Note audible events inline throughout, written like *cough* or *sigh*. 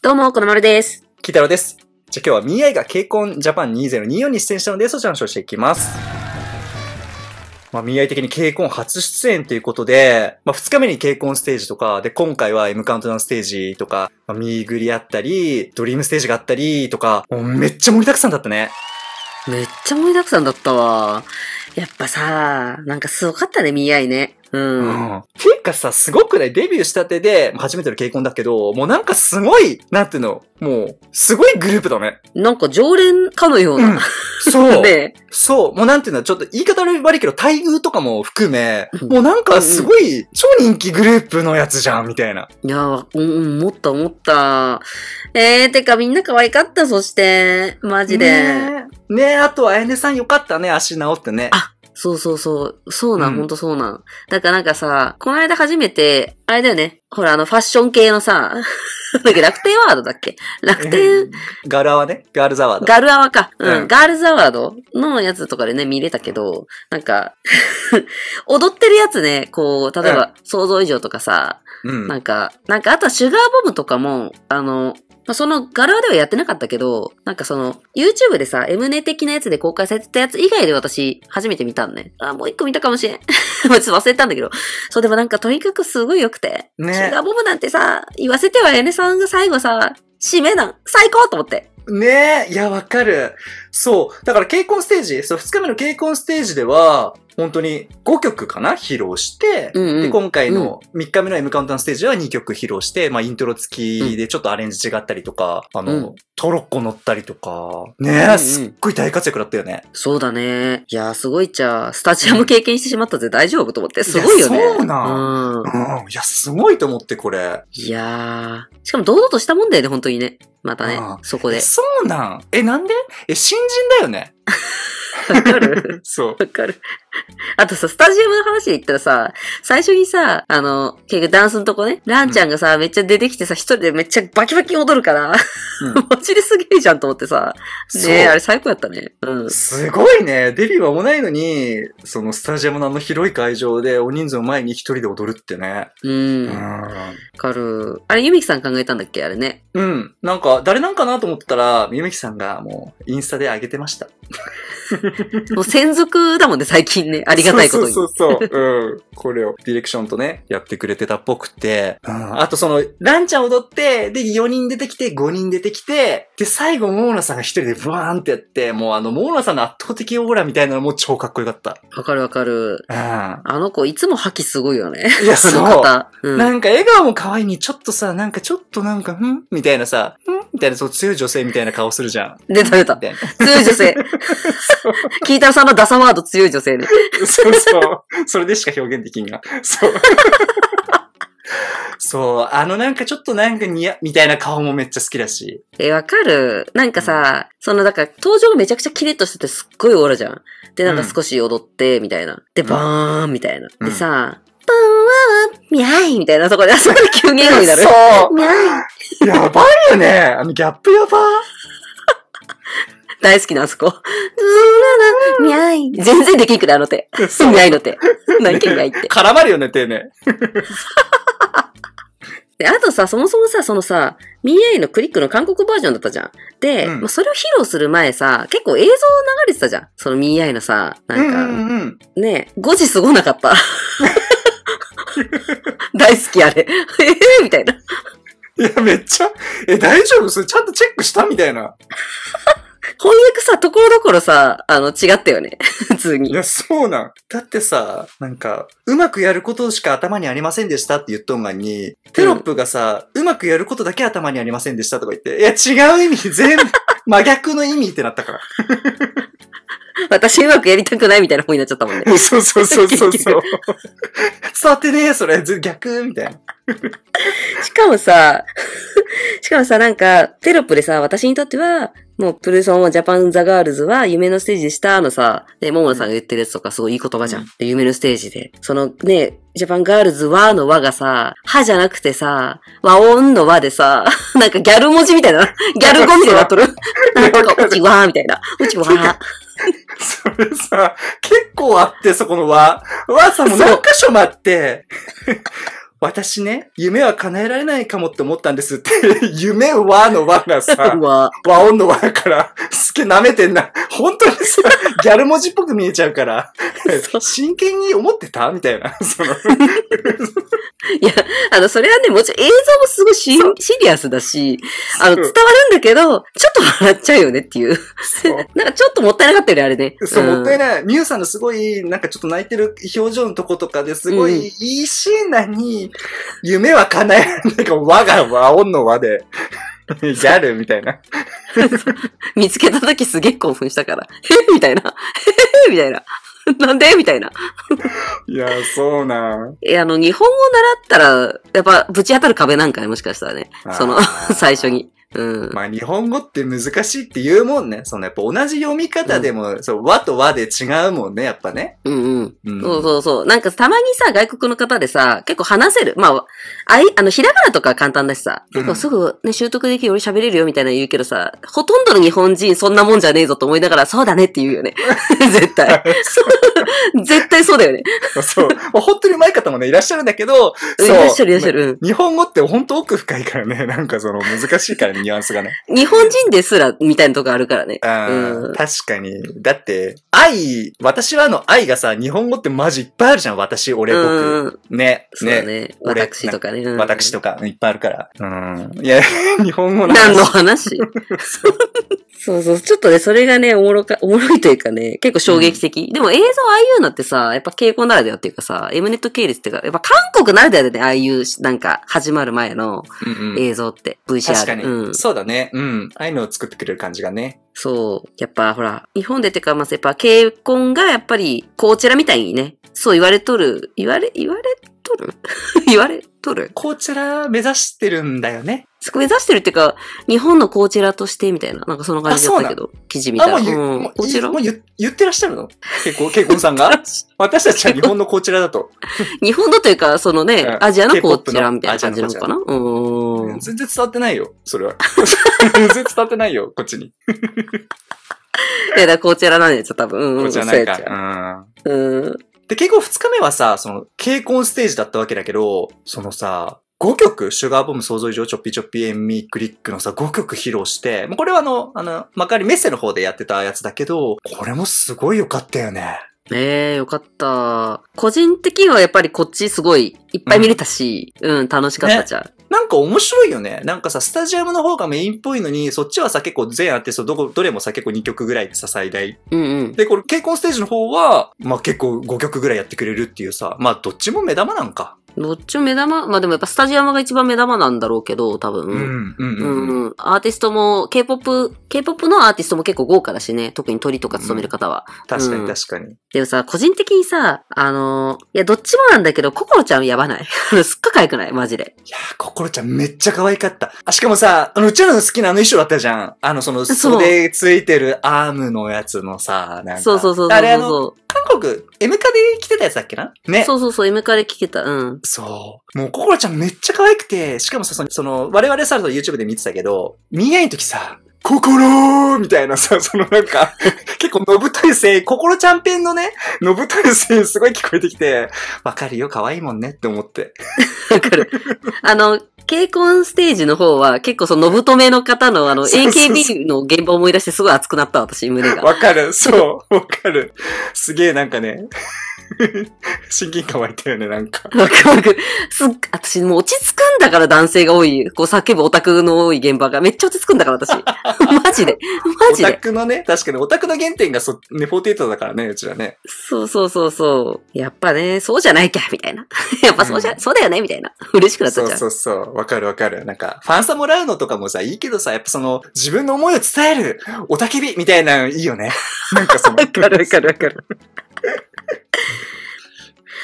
どうも、このまるです。キタロです。じゃあ今日はミーアイがケイコンジャパン2024に出演したので、そちらの紹介していきます。まあ、ミーアイ的に KCON 初出演ということで、まあ、2日目に KCON ステージとか、で、今回は M カウントダウンステージとか、まあ、ミーグリあったり、ドリームステージがあったりとか、もうめっちゃ盛りだくさんだったね。めっちゃ盛りだくさんだったわ。やっぱさ、なんかすごかったね、見合いね。うん。うん、ていうかさ、すごくないデビューしたてで、初めての結婚だけど、もうなんかすごい、なんていうの、もう、すごいグループだね。なんか常連かのような。うん、そう。*laughs* ね、そう。もうなんていうの、ちょっと言い方悪いけど、待遇とかも含め、もうなんかすごい、超人気グループのやつじゃん、みたいな。いや、うん、思った思った。えー、てかみんな可愛かった、そして。マジで。ねねえ、あと、あやねさんよかったね、足治ってね。あ、そうそうそう。そうなん、うん、ほんとそうなん。だからなんかさ、この間初めて、あれだよね。ほら、あの、ファッション系のさ、*laughs* だけ楽天ワードだっけ楽天。ガルアワねガールズアワード。ガルアワか。うん。うん、ガールズアワードのやつとかでね、見れたけど、なんか *laughs* 踊ってるやつね、こう、例えば、想像以上とかさ、うん、なんか、なんか、あとはシュガーボムとかも、あの、まあ、その柄ではやってなかったけど、なんかその、YouTube でさ、M ネ的なやつで公開されてたやつ以外で私、初めて見たんね。あ、もう一個見たかもしれん。*laughs* ちょっと忘れたんだけど。そう、でもなんかとにかくすごい良くて。ね。シガボブなんてさ、言わせてはエネさんが最後さ、締めなん、最高と思って。ねえ、いや、わかる。そう。だから、結婚ステージ、そう、二日目の傾向ステージでは、本当に5曲かな披露して、うんうん、で、今回の3日目の M カウントーステージは2曲披露して、まあ、イントロ付きでちょっとアレンジ違ったりとか、あの、トロッコ乗ったりとか、ねえ、すっごい大活躍だったよね。そうだね。いや、すごいじゃあ、スタジアム経験してしまったぜ、大丈夫と思って。すごいよね。そうな、ん。うん。いや、すごいと思って、これ。いやー。しかも堂々としたもんだよね、本当にね。またね、そこで。そうなん。え、なんでえ、新人だよね。*laughs* わかる *laughs* そう。わかる。*laughs* あとさ、スタジアムの話で言ったらさ、最初にさ、あの、結局ダンスのとこね、ランちゃんがさ、うん、めっちゃ出てきてさ、一人でめっちゃバキバキ踊るから、うん、マ *laughs* すげえじゃんと思ってさ、ねあれ最高やったね。うん。すごいね。デビューはもないのに、そのスタジアムのあの広い会場で、お人数の前に一人で踊るってね。うん。わかる。あれ、ゆみきさん考えたんだっけあれね。うん。なんか、誰なんかなと思ったら、ゆみきさんがもう、インスタで上げてました。*laughs* もう専属だもんね、最近。近ね、ありがたいことに。そうそうそうそう。うん。これを、ディレクションとね、やってくれてたっぽくて、うん、あとその、ランちゃん踊って、で、4人出てきて、5人出てきて、で、最後、モーナさんが一人でブワーンってやって、もうあの、モーナさんの圧倒的オーラみたいなのも超かっこよかった。わかるわかる。うん。あの子、いつも覇気すごいよね。いや、かった。うん、なんか笑顔も可愛いに、ちょっとさ、なんかちょっとなんか、んみたいなさ、みたいな、そう強い女性みたいな顔するじゃん。出た出た。強い女性。キータさんのダサワード強い女性で。そうそう。それでしか表現できんが。そう。*laughs* そう。あのなんかちょっとなんかにや、みたいな顔もめっちゃ好きだし。え、わかるなんかさ、そのだから登場がめちゃくちゃキレッとしててすっごいオーラじゃん。で、なんか少し踊って、みたいな。で、バーンみたいな。でさ、バーンみゃいみたいなそこで、あそこで急に笑になる。*laughs* そう。みゃい。やばいよね。あのギャップやば。大好きなあそこ。みゃい。全然できんくない、あの手。みゃいの手。何けみいって。絡まるよね、手ね。*laughs* で、あとさ、そもそもさ、そのさ、ミーアイのクリックの韓国バージョンだったじゃん。で、うん、まあ、それを披露する前さ、結構映像流れてたじゃん。そのミーアイのさ、なんか、ね、5時すごなかった。*laughs* 大好きあれ。ええー、みたいな。いや、めっちゃ、え、大丈夫それちゃんとチェックしたみたいな。翻訳さ、ところどころさ、あの、違ったよね。*laughs* 普通に。いや、そうなん。だってさ、なんか、うまくやることしか頭にありませんでしたって言っとんがに、テロップがさ、うん、うまくやることだけ頭にありませんでしたとか言って、いや、違う意味、全部、真逆の意味ってなったから。*laughs* 私うまくやりたくないみたいな方になっちゃったもんね。そうそうそうそう伝わってねえ、それ。逆みたいな。しかもさ、*laughs* しかもさ、なんか、テロップでさ、私にとっては、もう、プルソンはジャパンザガールズは夢のステージでしたのさ、で、桃田さんが言ってるやつとかすごいいい言葉じゃん。うん、で夢のステージで。そのね、ジャパンガールズはの和がさ、はじゃなくてさ、和音の和でさ、なんかギャル文字みたいな、ギャル語みたいになっとる。なんか、うちわーみたいな。うちわー。*laughs* それさ、結構あって、そこの和。和さんも何箇所もあって、*laughs* 私ね、夢は叶えられないかもって思ったんですって、*laughs* 夢和の和がさ、和音の和から、すげえ舐めてんな、本当にさ、*laughs* ギャル文字っぽく見えちゃうから、真剣に思ってたみたいな。その *laughs* いや、あの、それはね、もちろん映像もすごいシリアスだし、あの、伝わるんだけど、ちょっと笑っちゃうよねっていう。*laughs* なんかちょっともったいなかったよね、あれね。そう、うん、もったいない。ミュウさんのすごい、なんかちょっと泣いてる表情のとことかですごい、うん、いいシーンなに、夢は叶えなんか、我が和音の和で。ギ *laughs* ャルみたいな。*laughs* 見つけた時すげえ興奮したから。え *laughs* みたいな。えみたいな。なんでみたいな。いや、そうな。いや、あの、日本語習ったら、やっぱ、ぶち当たる壁なんかね、もしかしたらね。その、最初に。うん。まあ日本語って難しいって言うもんね。そのやっぱ同じ読み方でも、うん、そう、和と和で違うもんね、やっぱね。うんうん。うん、そうそうそう。なんかたまにさ、外国の方でさ、結構話せる。まあ、あい、あの、ひらがなとか簡単だしさ、結構すぐね、習得できるり喋れるよみたいな言うけどさ、ほとんどの日本人そんなもんじゃねえぞと思いながら、そうだねって言うよね。*laughs* 絶対。絶対そうだよね。そう。まあ、本当にうまい方もね、いらっしゃるんだけど、いらっしゃるいらっしゃる。日本語って本当奥深いからね、なんかその難しいからね。ニュアンスがね。日本人ですら、みたいなとこあるからね。うん。確かに。だって、愛、私はあの愛がさ、日本語ってマジいっぱいあるじゃん。私、俺、僕。ね。ね。ね私とかね。私とか、いっぱいあるから。うん。いや、*laughs* 日本語の話。何の話 *laughs* そうそう。ちょっとね、それがね、おもろか、おもろいというかね、結構衝撃的。うん、でも映像ああいうのってさ、やっぱ傾向ならではっていうかさ、エムネット系列っていうか、やっぱ韓国ならではでね、ああいう、なんか、始まる前の映像って、うんうん、VCR。確かに、うん。そうだね。うん。ああいうのを作ってくれる感じがね。そう。やっぱほら、日本でってか、まずやっぱ、傾向がやっぱり、こちらみたいにね、そう言われとる、言われ、言われとる *laughs* 言われとるこちら目指してるんだよね。そこ目指してるっていうか、日本のこちらとしてみたいな、なんかその感じだったけど、記事みたいな。あ、もう,、うん、もう言言ってらっしゃるの結構、結婚さんが *laughs* 私たちは日本のこちらだと。日本のというか、そのね、うん、アジアのこェラみたいな感じなのかなうん。全然伝わってないよ、それは。*laughs* 全然伝わってないよ、こっちに。いや、だこちらなんですよ、多分。うん、こなんうん。うんで、結構二日目はさ、その、傾婚ステージだったわけだけど、そのさ、5曲、シュガーボム想像以上ちょっぴちょっぴエンミークリックのさ、5曲披露して、もうこれはあの、あの、まかりメッセの方でやってたやつだけど、これもすごい良かったよね。ええー、よかった。個人的にはやっぱりこっちすごいいっぱい見れたし、うん、うん、楽しかったじゃん、ね。なんか面白いよね。なんかさ、スタジアムの方がメインっぽいのに、そっちはさ、結構全アーティストどこ、どれもさ、結構2曲ぐらいてさ、最大。うんうん。で、これ、蛍光ステージの方は、まあ結構5曲ぐらいやってくれるっていうさ、まあどっちも目玉なんか。どっちも目玉、まあでもやっぱスタジアムが一番目玉なんだろうけど、多分。うん、うん、うん、うん。アーティストも、K-POP、K-POP のアーティストも結構豪華だしね、特に鳥とか務める方は。うん、確かに確かに、うん、でもさ、個人的にさ、あの、いや、どっちもなんだけど、心ちゃんやばない。*laughs* すっごい可愛くないマジで。いや心ちゃんめっちゃ可愛かった。あ、しかもさ、あの、うちらの好きなあの衣装だったじゃん。あの、その、袖ついてるアームのやつのさ、なんか。そうそうそうそうそう。あれあの、韓国、M カで来てたやつだっけなね。そうそうそう、M カで聞けた。うん。そう。もう、ココラちゃんめっちゃ可愛くて、しかもさ、その、我々さ、YouTube で見てたけど、見合いの時さ、心みたいなさ、*laughs* そのなんか、*laughs* 結構、のぶたい声、心ちゃんペンのね、のぶたい声すごい聞こえてきて、わかるよ、可愛いもんねって思って。*laughs* わかる。あの、結婚ステージの方は、結構その、とめの方のあの、AKB の現場を思い出してすごい熱くなった、私、胸が。わかる、そう、わかる。すげえなんかね、*laughs* 親近感湧いたよね、なんか。わくわく。すっ、私もう落ち着くんだから男性が多い、こう叫ぶオタクの多い現場がめっちゃ落ち着くんだから私。*laughs* マジで。マジで。オタクのね、確かにオタクの原点がそ、ね、4トだからね、うちらね。そうそうそうそう。やっぱね、そうじゃないきゃ、みたいな。*laughs* やっぱそうじゃ、うん、そうだよね、みたいな。嬉しくなったじゃん。そうそうそう。わかるわかる。なんか、ファンサもらうのとかもさ、いいけどさ、やっぱその、自分の思いを伝える、オタケビみたいないいよね。なんかその。わかるわかるわかる。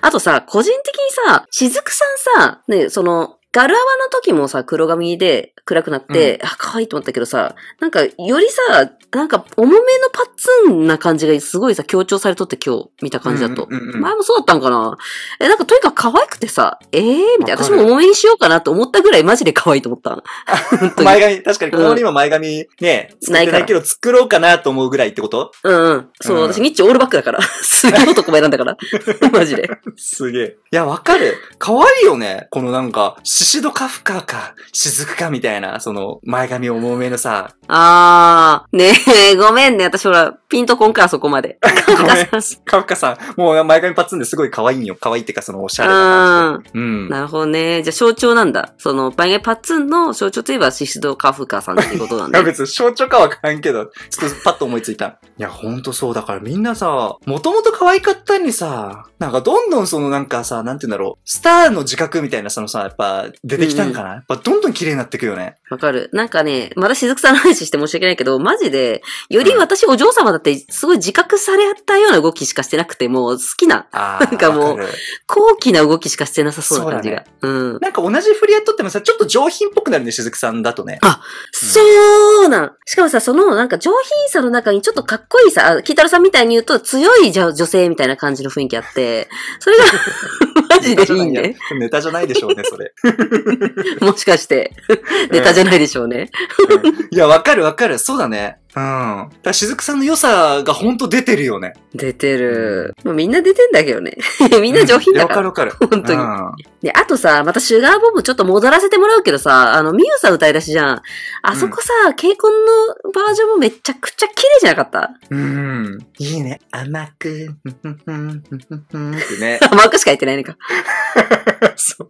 あとさ、個人的にさ、しずくさんさ、ね、その、ガルアワの時もさ、黒髪で暗くなって、うん、あ、可愛いと思ったけどさ、なんか、よりさ、なんか、重めのパッツンな感じがすごいさ、強調されとって今日見た感じだと。うん前もそうだったんかなえ、なんかとにかく可愛くてさ、ええー、みたいな。私も重めにしようかなと思ったぐらいマジで可愛いと思った。*laughs* 前髪、確かにこの今前髪ね、うん、ないけど作ろうかなと思うぐらいってことうんうん。そう、うん、私ニッチオールバックだから。*laughs* すげえ男前なんだから。*laughs* マジで。すげえ。いや、わかる。可愛いよね。このなんか、シド・カフカか、雫かみたいな、その、前髪重めのさ。あー、ねえ、*laughs* ごめんね。私ほら、ピンとこんかそこまで。*laughs* カフカさん。カフカさん、もう前髪パツンですごい可愛いんよ。可愛いってか、その、おしゃれな感じ。うん。なるほどね。じゃあ、象徴なんだ。その、前髪パツンの象徴といえば、シシド・カフカさんってことなんだ。*laughs* 別に象徴かわかんけど、ちょっとパッと思いついた。いや、ほんとそう。だからみんなさ、もともと可愛かったにさ、なんかどんどんそのなんかさ、なんて言うんだろう、スターの自覚みたいな、そのさ、やっぱ、出てきたんかな、うん、やっぱどんどん綺麗になっていくよね。わかる。なんかね、まだ雫さんの話して申し訳ないけど、マジで、より私お嬢様だってすごい自覚されたような動きしかしてなくて、もう好きな、*laughs* なんかもう、高貴な動きしかしてなさそうな感じが。うね、うん。なんか同じ振りやっとってもさ、ちょっと上品っぽくなるね、雫さんだとね。あ、そうなん。しかもさ、そのなんか上品さの中にちょっとかっこいいさ、キタルさんみたいに言うと強い女性みたいな感じの雰囲気あって、それが *laughs* マジでいいね。ネタじゃないでしょうね、それ。もしかして、*laughs* ネタじゃないでしょうね。いや、わかるわかる。そうだね。うん。だしずくさんの良さがほんと出てるよね。出てる。もうみんな出てんだけどね。*laughs* みんな上品だから。わ、うん、かるわかる。本当に、うん。で、あとさ、またシュガーボブちょっと戻らせてもらうけどさ、あの、みゆさん歌い出しじゃん。あそこさ、うん、ケイコンのバージョンもめちゃくちゃ綺麗じゃなかったうん。いいね。甘く、ね、*laughs* 甘くしか言ってないのか。*laughs* そ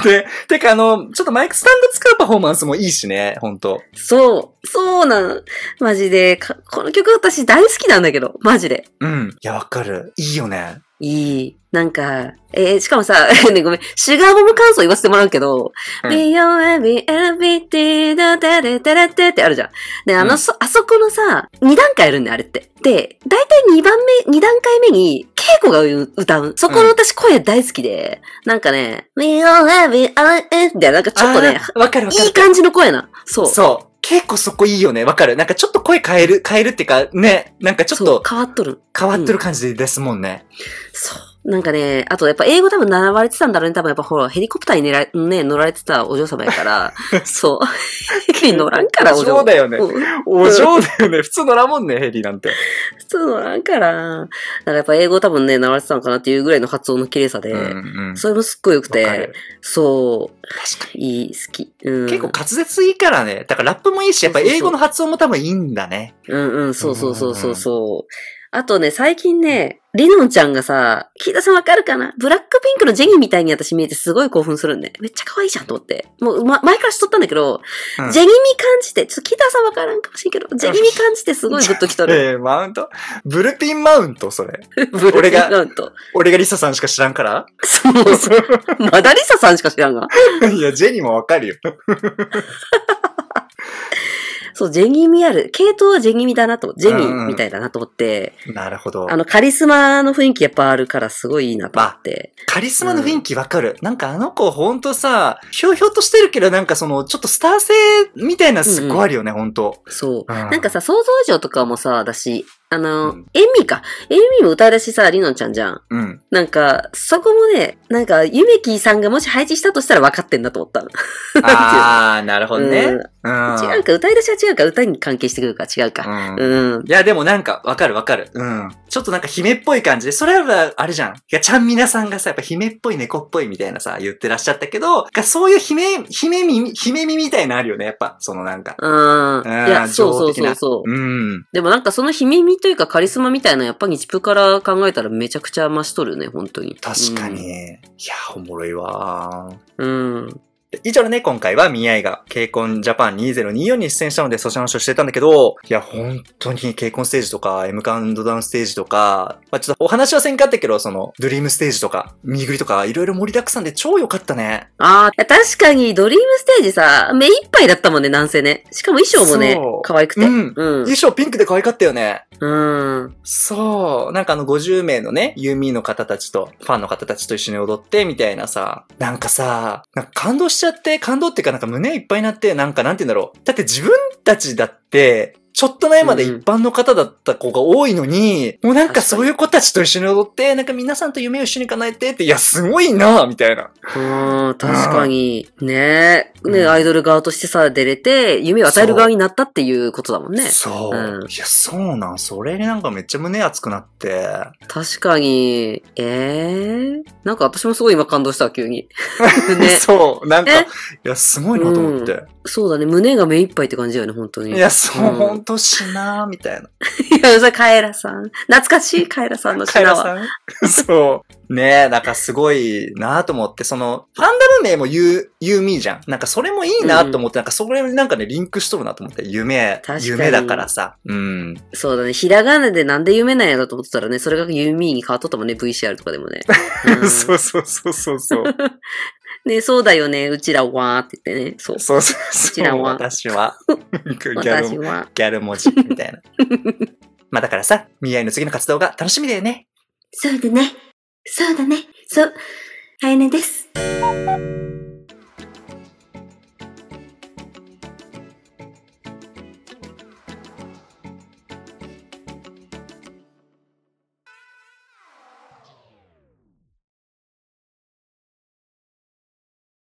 う。で、てかあの、ちょっとマイクスタンド使うパフォーマンスもいいしね、ほんと。そう。そうなん。マジで。この曲私大好きなんだけど。マジで。うん。いや、わかる。いいよね。いい。なんか、えー、しかもさ、*laughs* ね、ごめん、シュガーボム感想言わせてもらうけど、うん、Be o u every t だだだだだだってあるじゃん。で、あの、うん、そ、あそこのさ、二段階あるんだよ、あれって。で、だいたい2番目、二段階目に、稽古が歌う。そこの私声大好きで、うん、なんかね、b o u e v e t みたいな、なんかちょっとね、わかるわかる。いい感じの声な。そう。そ結構そこいいよね。わかる。なんかちょっと声変える、変えるっていうか、ね。なんかちょっと。変わっとる。変わっとる感じですもんね。そう。なんかね、あとやっぱ英語多分習われてたんだろうね。多分やっぱほら、ヘリコプターにねらね乗られてたお嬢様やから、*laughs* そう。ヘリ乗らんから、お嬢。お嬢だよね。お嬢だよね。普通乗らんもんね、ヘリなんて。普通乗らんから。だからやっぱ英語多分ね、習われてたのかなっていうぐらいの発音の綺麗さで、うんうん、それもすっごい良くて、そう。確かに。いい、好き。うん、結構滑舌いいからね。だからラップもいいし、やっぱ英語の発音も多分いいんだね。うんうん、そうそうそうそうそう。あとね、最近ね、リノンちゃんがさ、キーダさんわかるかなブラックピンクのジェニーみたいに私見えてすごい興奮するんで、めっちゃ可愛いじゃんと思って。もう、ま、前から知っとったんだけど、うん、ジェニみ感じて、ちょっとキーダさんわからんかもしれんけど、ジェニみ感じてすごいグッときとる。え *laughs* ー、マウントブルピンマウントそれ。ブルピンマウント。*laughs* *laughs* 俺がリサさんしか知らんからそうそう。まだリサさんしか知らんが。いや、ジェニーもわかるよ。そう、ジェニーミアル、系統はジェニミだなと、ジェニーみたいだなと思って、うん、なるほど。あの、カリスマの雰囲気やっぱあるからすごいいいなと思って。まあ、カリスマの雰囲気わかる、うん、なんかあの子ほんとさ、ひょうひょうとしてるけど、なんかその、ちょっとスター性みたいなすっごいあるよね、うんうん、ほんと。そう、うん、なんかさ、想像以上とかもさ、だし、あの、うん、エミか。エミも歌い出しさ、リノンちゃんじゃん。うん。なんか、そこもね、なんか、ゆめきさんがもし配置したとしたら分かってんだと思った。ああ、なるほどね。うん、違うか、歌い出しは違うか、歌に関係してくるか、違うか。うん。うん、いや、でもなんか、分かる分かる。うん。ちょっとなんか姫っぽい感じで、それはあれじゃん。いや、ちゃんみなさんがさ、やっぱ姫っぽい猫っぽいみたいなさ、言ってらっしゃったけど、そういう姫、姫み、姫みみたいなあるよね、やっぱ。そのなんか。うん。いや、そうそうそうそう。うん。でもなんかその姫みというかカリスマみたいな、やっぱりチプから考えたらめちゃくちゃ増しとるね、本当に。確かに。うん、いや、おもろいわ。うん。以上でね、今回はアイが、ケイコンジャパン2024に出演したので、そちらの話をしてたんだけど、いや、本当にケイコンステージとか、M カウントダウンステージとか、まあちょっとお話はせんかったけど、その、ドリームステージとか、ミグリとか、いろいろ盛りだくさんで超良かったね。ああ、確かに、ドリームステージさ、目いっぱいだったもんね、男性ね。しかも衣装もね、可愛くて。うん。うん、衣装ピンクで可愛かったよね。うん。そう。なんかあの50名のね、ユーミーの方たちと、ファンの方たちと一緒に踊って、みたいなさ、なんかさ、なんか感動しちゃって、感動っていうかなんか胸いっぱいになって、なんかなんて言うんだろう。だって自分たちだって、ちょっと前まで一般の方だった子が多いのに、もうなんかそういう子たちと一緒に踊って、なんか皆さんと夢を一緒に叶えてって、いや、すごいなみたいな。うん、確かに。ねえ。ね、うん、アイドル側としてさ、出れて、夢を与える側になったっていうことだもんね。そう。うん、いや、そうなん。それになんかめっちゃ胸熱くなって。確かに。ええー、なんか私もすごい今感動した、急に。ね、*laughs* そう。なんか、いや、すごいなと思って、うん。そうだね。胸が目いっぱいって感じだよね、本当に。いや、そう、うん、本と品みたいな。*laughs* いや、それカエラさん。懐かしい *laughs* カエラさんの品は。カエラ *laughs* そう。ねえ、なんかすごいなと思って、その、パンダル名も You, you Me じゃん。なんかそれもいいなと思って、うん、なんかそれになんかね、リンクしとるなと思って、夢、夢だからさ。うん。そうだね、ひらがなでなんで夢なんやろと思ってたらね、それが You Me に変わっとったもんね、VCR とかでもね。うん、そうそうそうそうそう。ね、そうだよね、うちらはって言ってね、そう。そうそうそう。うちらは私は。*laughs* ギャル、ギャル文字みたいな。*laughs* まあだからさ、ミアイの次の活動が楽しみだよね。そうだね。そうだね。そう。あやねです。